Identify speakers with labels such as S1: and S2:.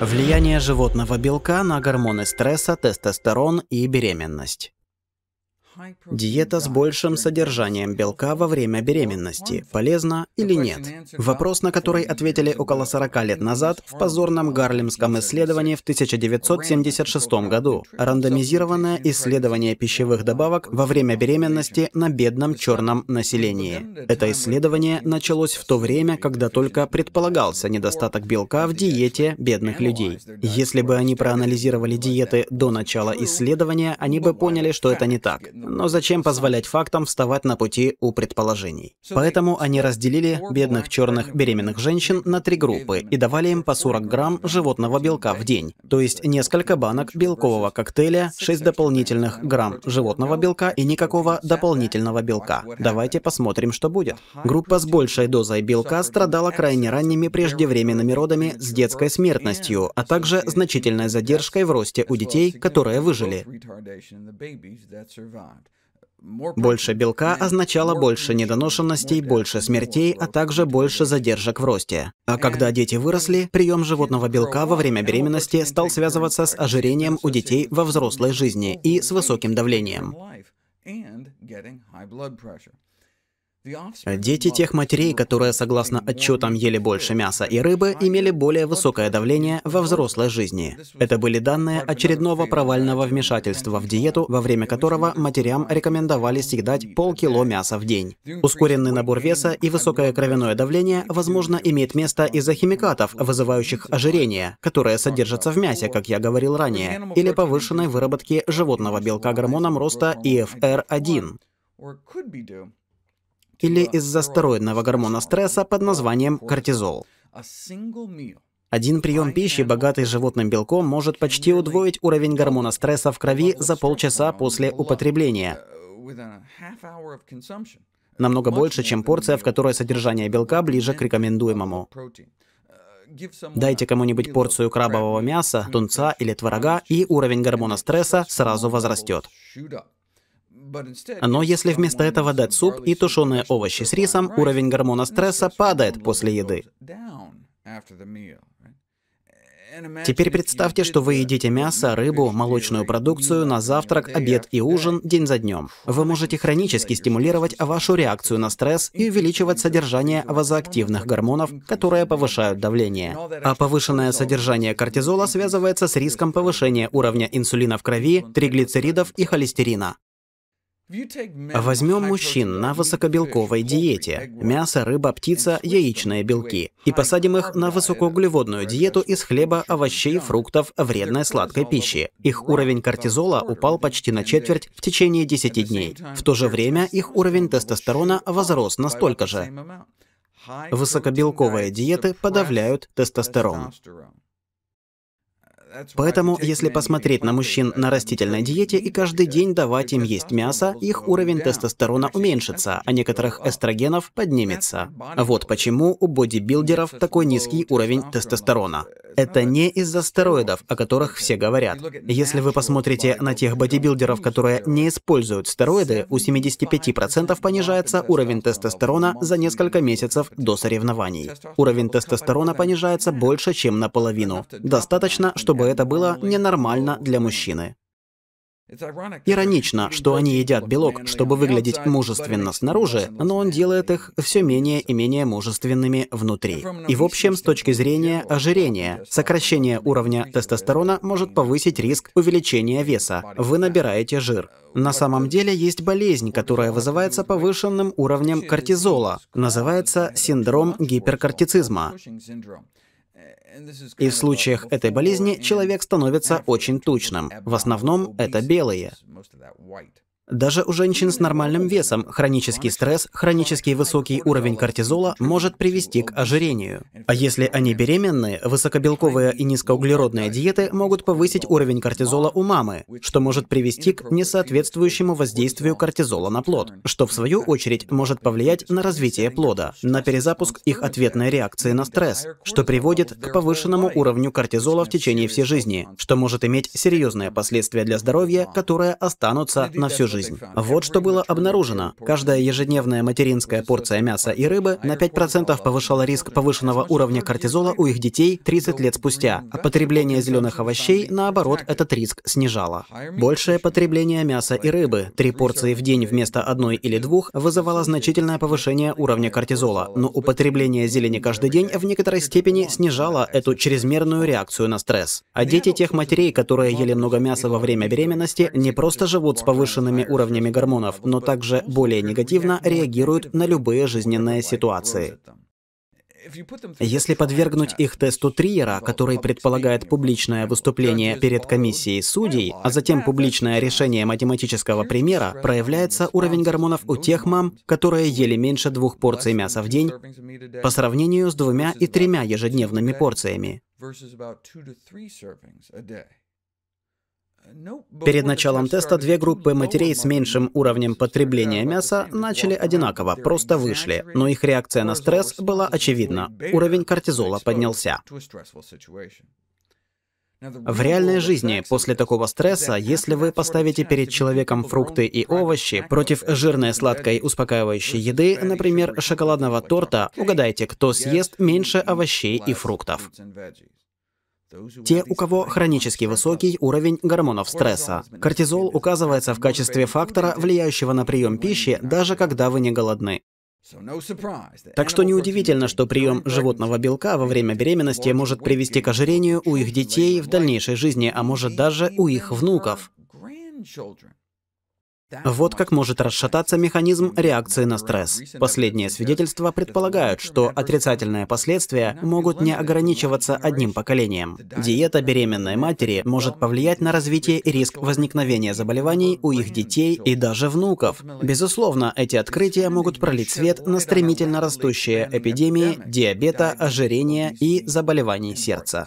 S1: Влияние животного белка на гормоны стресса, тестостерон и беременность. Диета с большим содержанием белка во время беременности полезна или нет? Вопрос, на который ответили около 40 лет назад в позорном гарлемском исследовании в 1976 году. Рандомизированное исследование пищевых добавок во время беременности на бедном черном населении. Это исследование началось в то время, когда только предполагался недостаток белка в диете бедных людей. Если бы они проанализировали диеты до начала исследования, они бы поняли, что это не так но зачем позволять фактам вставать на пути у предположений? Поэтому они разделили бедных черных беременных женщин на три группы и давали им по 40 грамм животного белка в день, то есть несколько банок белкового коктейля, 6 дополнительных грамм животного белка и никакого дополнительного белка. Давайте посмотрим, что будет. Группа с большей дозой белка страдала крайне ранними преждевременными родами с детской смертностью, а также значительной задержкой в росте у детей, которые выжили. Больше белка означало больше недоношенностей, больше смертей, а также больше задержек в росте. А когда дети выросли, прием животного белка во время беременности стал связываться с ожирением у детей во взрослой жизни и с высоким давлением. Дети тех матерей, которые, согласно отчетам, ели больше мяса и рыбы, имели более высокое давление во взрослой жизни. Это были данные очередного провального вмешательства в диету, во время которого матерям рекомендовали съедать полкило мяса в день. Ускоренный набор веса и высокое кровяное давление, возможно, имеет место из-за химикатов, вызывающих ожирение, которые содержатся в мясе, как я говорил ранее, или повышенной выработки животного белка гормоном роста ИФР-1 или из-за стероидного гормона стресса под названием кортизол. Один прием пищи, богатый животным белком, может почти удвоить уровень гормона стресса в крови за полчаса после употребления. Намного больше, чем порция, в которой содержание белка ближе к рекомендуемому. Дайте кому-нибудь порцию крабового мяса, тунца или творога, и уровень гормона стресса сразу возрастет. Но если вместо этого дать суп и тушеные овощи с рисом, уровень гормона стресса падает после еды. Теперь представьте, что вы едите мясо, рыбу, молочную продукцию на завтрак, обед и ужин день за днем. Вы можете хронически стимулировать вашу реакцию на стресс и увеличивать содержание вазоактивных гормонов, которые повышают давление. А повышенное содержание кортизола связывается с риском повышения уровня инсулина в крови, триглицеридов и холестерина. Возьмем мужчин на высокобелковой диете – мясо, рыба, птица, яичные белки – и посадим их на высокоуглеводную диету из хлеба, овощей, фруктов, вредной сладкой пищи. Их уровень кортизола упал почти на четверть в течение 10 дней. В то же время их уровень тестостерона возрос настолько же. Высокобелковые диеты подавляют тестостерон. Поэтому, если посмотреть на мужчин на растительной диете и каждый день давать им есть мясо, их уровень тестостерона уменьшится, а некоторых эстрогенов поднимется. Вот почему у бодибилдеров такой низкий уровень тестостерона. Это не из-за стероидов, о которых все говорят. Если вы посмотрите на тех бодибилдеров, которые не используют стероиды, у 75% понижается уровень тестостерона за несколько месяцев до соревнований. Уровень тестостерона понижается больше, чем наполовину. Достаточно, чтобы чтобы это было ненормально для мужчины. Иронично, что они едят белок, чтобы выглядеть мужественно снаружи, но он делает их все менее и менее мужественными внутри. И в общем, с точки зрения ожирения, сокращение уровня тестостерона может повысить риск увеличения веса. Вы набираете жир. На самом деле есть болезнь, которая вызывается повышенным уровнем кортизола. Называется синдром гиперкортицизма. И в случаях этой болезни человек становится очень тучным. В основном это белые. Даже у женщин с нормальным весом хронический стресс, хронический высокий уровень кортизола может привести к ожирению. А если они беременные, высокобелковые и низкоуглеродные диеты могут повысить уровень кортизола у мамы, что может привести к несоответствующему воздействию кортизола на плод, что в свою очередь может повлиять на развитие плода, на перезапуск их ответной реакции на стресс, что приводит к повышенному уровню кортизола в течение всей жизни, что может иметь серьезные последствия для здоровья, которые останутся на всю жизнь жизнь. Вот что было обнаружено. Каждая ежедневная материнская порция мяса и рыбы на 5% повышала риск повышенного уровня кортизола у их детей 30 лет спустя, а потребление зеленых овощей, наоборот, этот риск снижало. Большее потребление мяса и рыбы, три порции в день вместо одной или двух, вызывало значительное повышение уровня кортизола, но употребление зелени каждый день в некоторой степени снижало эту чрезмерную реакцию на стресс. А дети тех матерей, которые ели много мяса во время беременности, не просто живут с повышенными уровнями гормонов, но также более негативно реагируют на любые жизненные ситуации. Если подвергнуть их тесту Триера, который предполагает публичное выступление перед комиссией судей, а затем публичное решение математического примера, проявляется уровень гормонов у тех мам, которые ели меньше двух порций мяса в день по сравнению с двумя и тремя ежедневными порциями. Перед началом теста две группы матерей с меньшим уровнем потребления мяса начали одинаково, просто вышли, но их реакция на стресс была очевидна. Уровень кортизола поднялся. В реальной жизни после такого стресса, если вы поставите перед человеком фрукты и овощи против жирной, сладкой, успокаивающей еды, например, шоколадного торта, угадайте, кто съест меньше овощей и фруктов. Те, у кого хронический высокий уровень гормонов стресса. Кортизол указывается в качестве фактора, влияющего на прием пищи, даже когда вы не голодны. Так что неудивительно, что прием животного белка во время беременности может привести к ожирению у их детей в дальнейшей жизни, а может даже у их внуков. Вот как может расшататься механизм реакции на стресс. Последние свидетельства предполагают, что отрицательные последствия могут не ограничиваться одним поколением. Диета беременной матери может повлиять на развитие и риск возникновения заболеваний у их детей и даже внуков. Безусловно, эти открытия могут пролить свет на стремительно растущие эпидемии диабета, ожирения и заболеваний сердца.